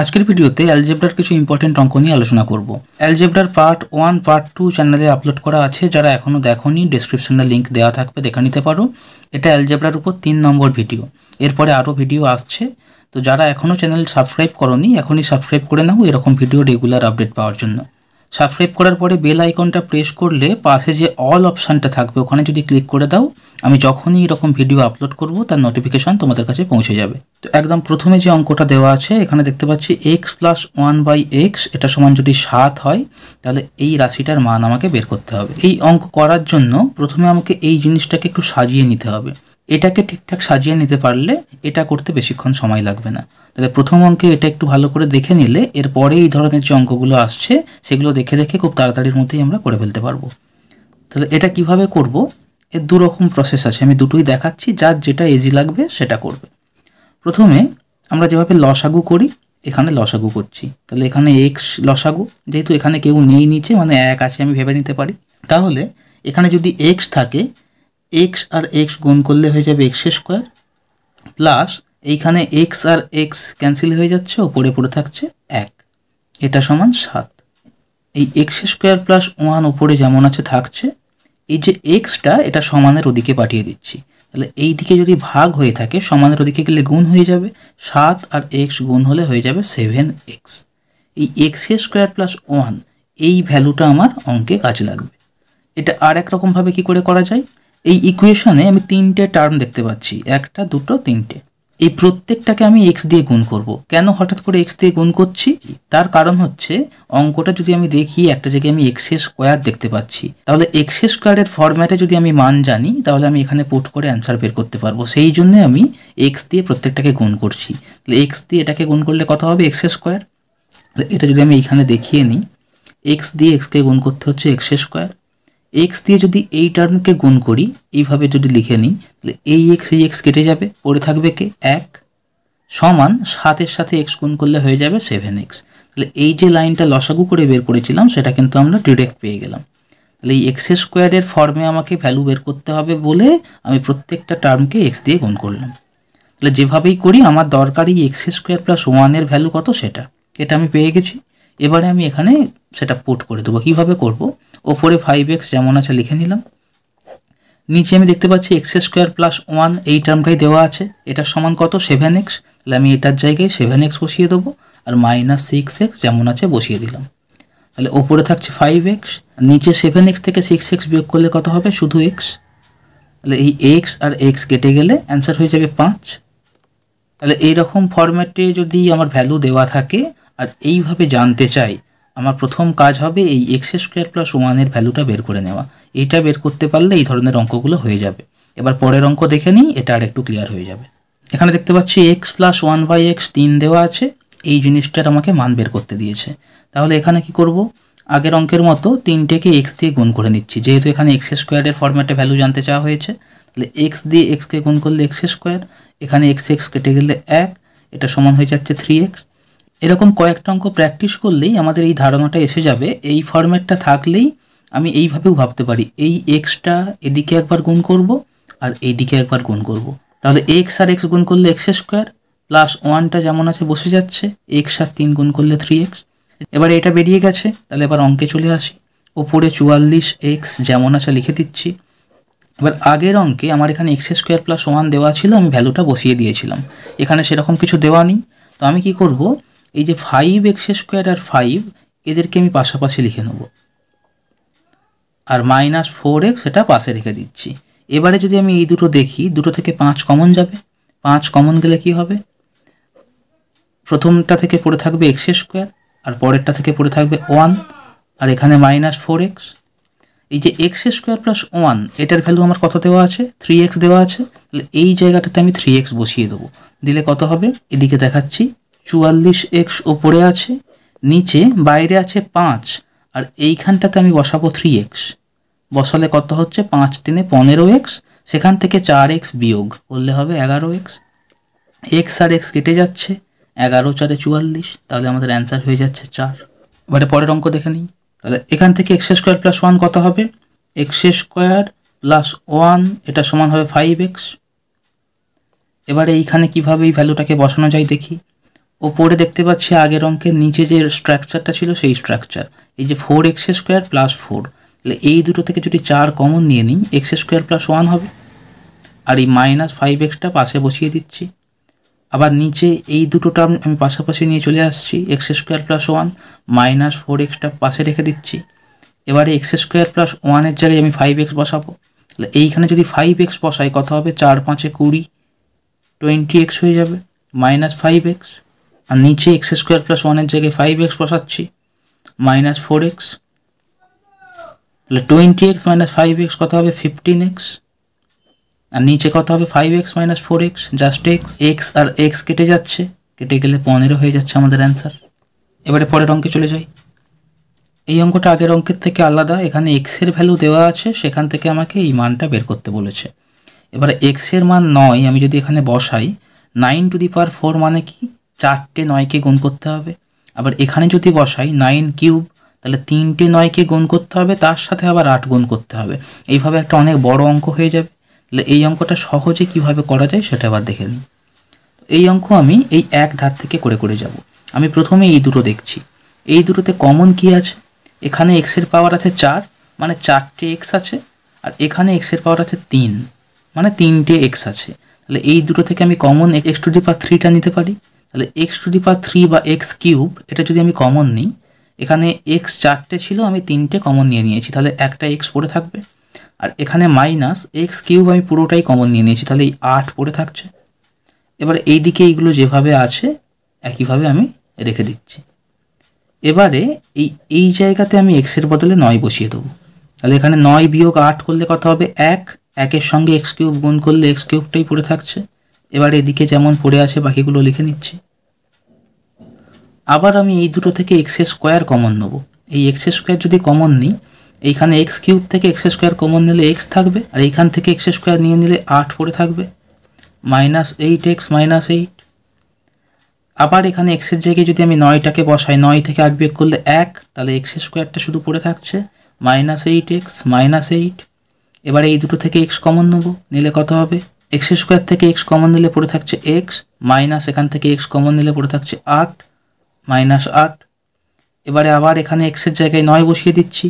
আজকের ভিডিওতে অ্যালজেব্রার কিছু ইম্পর্টেন্ট অঙ্ক নিয়ে আলোচনা করব অ্যালজেব্রার পার্ট ওয়ান পার্ট টু চ্যানেলে আপলোড করা আছে যারা এখনও দেখনি ডিসক্রিপশনে লিঙ্ক দেওয়া থাকবে দেখে নিতে পারো এটা অ্যালজেব্রার উপর তিন নম্বর ভিডিও এরপরে আরও ভিডিও আসছে তো যারা এখনও চ্যানেল সাবস্ক্রাইব করনি এখনই সাবস্ক্রাইব করে নাও এরকম ভিডিও রেগুলার আপডেট পাওয়ার জন্য সাবস্ক্রাইব করার পরে বেল আইকনটা প্রেস করলে পাশে যে অল অপশানটা থাকবে ওখানে যদি ক্লিক করে দাও আমি যখনই এরকম ভিডিও আপলোড করব তার নোটিফিকেশান তোমাদের কাছে পৌঁছে যাবে তো একদম প্রথমে যে অঙ্কটা দেওয়া আছে এখানে দেখতে পাচ্ছি X plus one by X এটা সমান যদি সাত হয় তাহলে এই রাশিটার মান আমাকে বের করতে হবে এই অঙ্ক করার জন্য প্রথমে আমাকে এই জিনিসটাকে একটু সাজিয়ে নিতে হবে এটাকে ঠিকঠাক সাজিয়ে নিতে পারলে এটা করতে বেশিক্ষণ সময় লাগবে না তাহলে প্রথম অঙ্কে এটা একটু ভালো করে দেখে নিলে এরপরে এই ধরনের যে অঙ্কগুলো আসছে সেগুলো দেখে দেখে খুব তাড়াতাড়ির মধ্যেই আমরা করে ফেলতে পারবো তাহলে এটা কিভাবে করব এর দু রকম প্রসেস আছে আমি দুটোই দেখাচ্ছি যার যেটা ইজি লাগবে সেটা করবে প্রথমে আমরা যেভাবে লসাগু করি এখানে লসাগু করছি তাহলে এখানে এক্স লসাগু যেহেতু এখানে কেউ নেই নিচে মানে এক আছে আমি ভেবে নিতে পারি তাহলে এখানে যদি এক্স থাকে এক্স আর এক্স গুণ করলে হয়ে যাবে এক্স স্কোয়ার প্লাস এইখানে এক্স আর এক্স ক্যান্সেল হয়ে যাচ্ছে ওপরে পড়ে থাকছে এক এটা সমান সাত এই এক্স স্কোয়ার প্লাস ওয়ান ওপরে যেমন আছে থাকছে এই যে এক্সটা এটা সমানের ওদিকে পাঠিয়ে দিচ্ছি তাহলে এই দিকে যদি ভাগ হয়ে থাকে সমানের ওদিকে গেলে গুণ হয়ে যাবে সাত আর এক্স গুণ হলে হয়ে যাবে সেভেন এক্স এই এক্স স্কোয়ার প্লাস ওয়ান এই ভ্যালুটা আমার অঙ্কে কাজে লাগবে এটা আর একরকমভাবে কি করে করা যায় এই ইকুয়েশনে আমি তিনটে টার্ম দেখতে পাচ্ছি একটা দুটো তিনটে এই প্রত্যেকটাকে আমি এক্স দিয়ে গুণ করব। কেন হঠাৎ করে এক্স দিয়ে গুণ করছি তার কারণ হচ্ছে অঙ্কটা যদি আমি দেখি একটা জায়গায় আমি এক্স স্কোয়ার দেখতে পাচ্ছি তাহলে এক্স স্কোয়ারের ফরম্যাটে যদি আমি মান জানি তাহলে আমি এখানে পুট করে অ্যান্সার বের করতে পারবো সেই জন্য আমি এক্স দিয়ে প্রত্যেকটাকে গুণ করছি তাহলে এক্স দিয়ে এটাকে গুণ করলে কত হবে এক্স স্কোয়ার এটা যদি আমি এখানে দেখিয়ে নিই এক্স দিয়ে এক্সকে গুণ করতে হচ্ছে এক্স স্কোয়ার এক্স দিয়ে যদি এই টার্মকে গুণ করি এইভাবে যদি লিখে নিই তাহলে এই এক্স এই এক্স কেটে যাবে পড়ে থাকবে কে এক সমান সাতের সাথে এক্স গুণ করলে হয়ে যাবে সেভেন এক্স তাহলে এই যে লাইনটা লসাগু করে বের করেছিলাম সেটা কিন্তু আমরা ডিরেক্ট পেয়ে গেলাম তাহলে এই এক্স স্কোয়ারের ফর্মে আমাকে ভ্যালু বের করতে হবে বলে আমি প্রত্যেকটা টার্মকে এক্স দিয়ে গুণ করলাম তাহলে যেভাবেই করি আমার দরকারি এক্স স্কোয়ার প্লাস ওয়ানের ভ্যালু কত সেটা এটা আমি পেয়ে গেছি এবারে আমি এখানে সেটা পুট করে দেবো কীভাবে করবো ওপরে ফাইভ এক্স যেমন আছে লিখে নিলাম নিচে আমি দেখতে পাচ্ছি এক্স স্কোয়ার প্লাস ওয়ান এই টার্মটাই দেওয়া আছে এটার সমান কত সেভেন এক্স তাহলে আমি এটার জায়গায় সেভেন এক্স বসিয়ে দেবো আর মাইনাস সিক্স এক্স যেমন আছে বসিয়ে দিলাম তাহলে ওপরে থাকছে ফাইভ এক্স নিচে সেভেন এক্স থেকে সিক্স এক্স বিয়োগ করলে কত হবে শুধু এক্স তাহলে এই এক্স আর এক্স কেটে গেলে অ্যান্সার হয়ে যাবে পাঁচ তাহলে এইরকম ফরম্যাটে যদি আমার ভ্যালু দেওয়া থাকে আর এইভাবে জানতে চাই আমার প্রথম কাজ হবে এই এক্স স্কোয়ার প্লাস ওয়ানের ভ্যালুটা বের করে নেওয়া এইটা বের করতে পারলে এই ধরনের অঙ্কগুলো হয়ে যাবে এবার পরের অঙ্ক দেখে নিই এটা আর একটু ক্লিয়ার হয়ে যাবে এখানে দেখতে পাচ্ছি X plus one by X তিন দেওয়া আছে এই জিনিসটার আমাকে মান বের করতে দিয়েছে তাহলে এখানে কি করব আগের অঙ্কের মতো তিনটেকে এক্স দিয়ে গুণ করে নিচ্ছি যেহেতু এখানে এক্স স্কোয়ারের ফর্ম্যাটে ভ্যালু জানতে চাওয়া হয়েছে তাহলে এক্স দিয়ে এক্সকে গুণ করলে এক্স স্কোয়ার এখানে এক্স এক্স কেটে গেলে এক এটা সমান হয়ে যাচ্ছে থ্রি এক্স এরকম কয়েকটা অঙ্ক প্র্যাকটিস করলেই আমাদের এই ধারণাটা এসে যাবে এই ফর্ম্যাটটা থাকলেই আমি এইভাবেও ভাবতে পারি এই এক্সটা এদিকে একবার গুণ করব আর এইদিকে একবার গুণ করব। তাহলে এক্স আর এক্স গুণ করলে এক্স স্কোয়ার প্লাস ওয়ানটা যেমন আছে বসে যাচ্ছে এক্স আর তিন গুণ করলে থ্রি এক্স এবার এটা বেরিয়ে গেছে তাহলে এবার অঙ্কে চলে আসি ওপরে চুয়াল্লিশ এক্স যেমন আছে লিখে দিচ্ছি এবার আগের অঙ্কে আমার এখানে এক্স স্কোয়ার প্লাস ওয়ান দেওয়া ছিল আমি ভ্যালুটা বসিয়ে দিয়েছিলাম এখানে সেরকম কিছু দেওয়া নেই তো আমি কি করব এই যে ফাইভ এক্স স্কোয়ার আর ফাইভ এদেরকে আমি পাশাপাশি লিখে নেব আর মাইনাস ফোর এক্স এটা পাশে রেখে দিচ্ছি এবারে যদি আমি এই দুটো দেখি দুটো থেকে পাঁচ কমন যাবে পাঁচ কমন গেলে কি হবে প্রথমটা থেকে পড়ে থাকবে এক্স স্কোয়ার আর পরেরটা থেকে পড়ে থাকবে ওয়ান আর এখানে মাইনাস ফোর এক্স এই যে এক্স স্কোয়ার প্লাস ওয়ান এটার ভ্যালু আমার কত দেওয়া আছে থ্রি এক্স দেওয়া আছে এই জায়গাটাতে আমি থ্রি এক্স বসিয়ে দেবো দিলে কত হবে এদিকে দেখাচ্ছি চুয়াল্লিশ এক্স ওপরে আছে নিচে বাইরে আছে পাঁচ আর এইখানটাতে আমি বসাবো থ্রি এক্স বসালে কত হচ্ছে পাঁচ তিনে পনেরো এক্স সেখান থেকে চার এক্স বিয়োগ করলে হবে এগারো এক্স এক্স আর এক্স কেটে যাচ্ছে এগারো চারে চুয়াল্লিশ তাহলে আমাদের অ্যান্সার হয়ে যাচ্ছে চার এবারে পরের অঙ্ক দেখে নিই তাহলে এখান থেকে এক্স স্কোয়ার প্লাস ওয়ান কত হবে এক্স স্কোয়ার প্লাস ওয়ান এটা সমান হবে ফাইভ এক্স এবারে এইখানে কীভাবে এই ভ্যালুটাকে বসানো যায় দেখি ওপরে দেখতে পাচ্ছি আগের অঙ্কের নিচে যে স্ট্রাকচারটা ছিল সেই স্ট্রাকচার এই যে four X square plus four তাহলে এই দুটো থেকে যদি চার কমন নিয়ে নিই এক্স স্কোয়ার প্লাস ওয়ান হবে আর এই মাইনাস ফাইভ এক্সটা পাশে বসিয়ে দিচ্ছি আবার নিচে এই দুটো টার্ম আমি পাশাপাশি নিয়ে চলে আসছি X square plus one minus four এক্সটা পাশে রেখে দিচ্ছি এবারে এক্স স্কোয়ার প্লাস ওয়ানের জায়গায় আমি ফাইভ এক্স বসাবো তাহলে এইখানে যদি ফাইভ এক্স বসাই কথা হবে চার পাঁচে কুড়ি টোয়েন্টি এক্স হয়ে যাবে মাইনাস ফাইভ এক্স আর নিচে এক্স স্কোয়ার প্লাস ওয়ানের জায়গায় ফাইভ এক্স বসাচ্ছি মাইনাস ফোর এক্স তাহলে twenty X minus five X কথা হবে ফিফটিন এক্স আর নিচে কথা হবে five X minus four X just X X আর এক্স কেটে যাচ্ছে কেটে গেলে পনেরো হয়ে যাচ্ছে আমাদের অ্যান্সার এবারে পরের অঙ্কে চলে যাই এই অঙ্কটা আগের অঙ্কের থেকে আলাদা এখানে এক্সের ভ্যালু দেওয়া আছে সেখান থেকে আমাকে এই মানটা বের করতে বলেছে এবারে এক্সের মান নয় আমি যদি এখানে বসাই nine to the power four মানে কি চারটে নয়কে গুণ করতে হবে আবার এখানে যদি বসাই নাইন কিউব তাহলে তিনটে নয়কে গুণ করতে হবে তার সাথে আবার আট গুণ করতে হবে এইভাবে একটা অনেক বড় অঙ্ক হয়ে যাবে তাহলে এই অঙ্কটা সহজে কিভাবে করা যায় সেটা আবার দেখে নিই এই অঙ্ক আমি এই এক ধার থেকে করে করে যাব আমি প্রথমে এই দুটো দেখছি এই দুটোতে কমন কি আছে এখানে এক্সের পাওয়ার আছে চার মানে চারটে এক্স আছে আর এখানে এক্সের পাওয়ার আছে তিন মানে তিনটে এক্স আছে তাহলে এই দুটো থেকে আমি common X to the power থ্রিটা নিতে পারি তাহলে X to the power three বা এক্স কিউব এটা যদি আমি কমন নিই এখানে এক্স চারটে ছিল আমি তিনটে কমন নিয়ে নিয়েছি তাহলে একটা এক্স পড়ে থাকবে আর এখানে মাইনাস এক্স কিউব আমি পুরোটাই কমন নিয়ে নিয়েছি তাহলে এই আট পড়ে থাকছে এবার এই দিকে এইগুলো যেভাবে আছে একইভাবে আমি রেখে দিচ্ছি এবারে এই এই জায়গাতে আমি এক্সের বদলে নয় বসিয়ে দেবো তাহলে এখানে নয় বিয়োগ আট করলে কথা হবে এক একের সঙ্গে এক্স কিউব গুণ করলে এক্স কিউবটাই পড়ে থাকছে এবার এদিকে যেমন পড়ে আছে বাকিগুলো লিখে নিচ্ছি আবার আমি এই দুটো থেকে এক্স স্কোয়ার কমন নেবো এই এক্স স্কোয়ার যদি কমন নিই এইখানে এক্স কিউব থেকে এক্স স্কোয়ার কমন নিলে এক্স থাকবে আর এইখান থেকে এক্স স্কোয়ার নিয়ে নিলে আট পড়ে থাকবে minus eight X minus eight আবার এখানে এক্সের জায়গায় যদি আমি নয়টাকে বসাই নয় থেকে আট বিয়োগ করলে এক তাহলে এক্স স্কোয়ারটা শুধু পড়ে থাকছে minus eight X minus eight এবার এই দুটো থেকে এক্স কমন নেব নিলে কত হবে এক্স স্কোয়ার থেকে এক্স কমন নিলে পড়ে থাকছে এক্স মাইনাস এখান থেকে এক্স কমন নিলে পড়ে থাকছে আট মাইনাস আট এবারে আবার এখানে এক্সের জায়গায় নয় বসিয়ে দিচ্ছি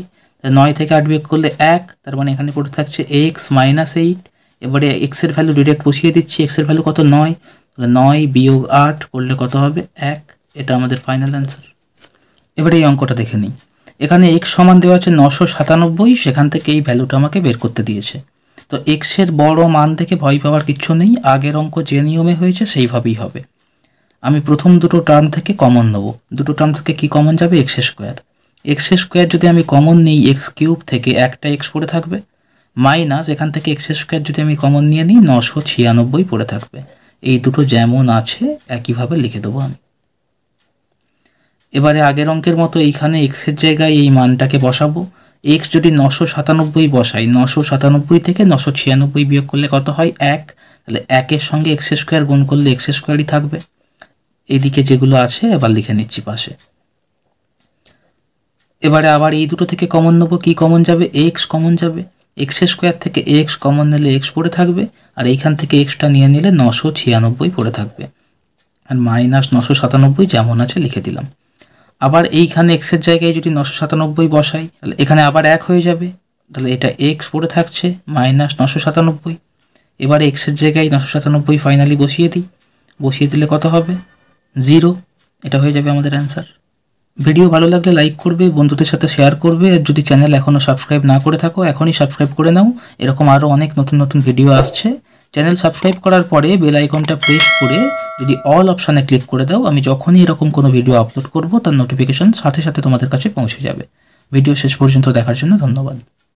নয় থেকে আট বিয়োগ করলে এক তার মানে এখানে পড়ে থাকছে এক্স মাইনাস এইট এবারে এক্সের ভ্যালু ডিরেক্ট বসিয়ে দিচ্ছি এক্সের ভ্যালু কত নয় তাহলে নয় বিয়োগ আট করলে কত হবে এক এটা আমাদের ফাইনাল অ্যান্সার এবারে এই অঙ্কটা দেখে নিই এখানে এক্স সমান দেওয়া আছে নশো সাতানব্বই সেখান থেকে এই ভ্যালুটা আমাকে বের করতে দিয়েছে তো এক্সের বড় মান থেকে ভয় পাওয়ার কিচ্ছু নেই আগের অঙ্ক যে নিয়মে হয়েছে সেইভাবেই হবে আমি প্রথম দুটো টার্ম থেকে কমন নেব দুটো টার্ম থেকে কি কমন যাবে এক্স স্কোয়ার এক্স স্কোয়ার যদি আমি কমন নিই এক্স কিউব থেকে একটা এক্স পড়ে থাকবে মাইনাস এখান থেকে এক্স স্কোয়ার যদি আমি কমন নিয়ে নিই নশো ছিয়ানব্বই পড়ে থাকবে এই দুটো যেমন আছে একইভাবে লিখে দেবো আমি এবারে আগের অঙ্কের মতো এইখানে এক্সের জায়গায় এই মানটাকে বসাবো এক্স যদি নশো সাতানব্বই বসাই নশো সাতানব্বই থেকে নশো ছিয়ানব্বই বিয়োগ করলে কত হয় এক তাহলে একের সঙ্গে এক্স স্কোয়ার গুণ করলে এক্স স্কোয়ারই থাকবে এদিকে যেগুলো আছে এবার লিখে নিচ্ছি পাশে এবারে আবার এই দুটো থেকে কমন নেবো কী কমন যাবে এক্স কমন যাবে এক্স স্কোয়ার থেকে এক্স কমন নিলে এক্স পড়ে থাকবে আর এইখান থেকে এক্সটা নিয়ে নিলে নশো ছিয়ানব্বই পড়ে থাকবে আর মাইনাস নশো সাতানব্বই যেমন আছে লিখে দিলাম আবার এইখানে এক্সের জায়গায় যদি নশো সাতানব্বই বসাই তাহলে এখানে আবার এক হয়ে যাবে তাহলে এটা এক্স পড়ে থাকছে মাইনাস নশো সাতানব্বই এবার এক্সের জায়গায় নশো সাতানব্বই ফাইনালি বসিয়ে দিই বসিয়ে দিলে কত হবে জিরো এটা হয়ে যাবে আমাদের অ্যান্সার ভিডিও ভালো লাগলে লাইক করবে বন্ধুদের সাথে শেয়ার করবে আর যদি চ্যানেল এখনও সাবস্ক্রাইব না করে থাকো এখনই সাবস্ক্রাইব করে নাও এরকম আরও অনেক নতুন নতুন ভিডিও আসছে চ্যানেল সাবস্ক্রাইব করার পরে বেল আইকনটা প্রেস করে যদি অল অপশানে ক্লিক করে দাও আমি যখনই এরকম কোনো ভিডিও আপলোড করব তার নোটিফিকেশান সাথে সাথে তোমাদের কাছে পৌঁছে যাবে ভিডিও শেষ পর্যন্ত দেখার জন্য ধন্যবাদ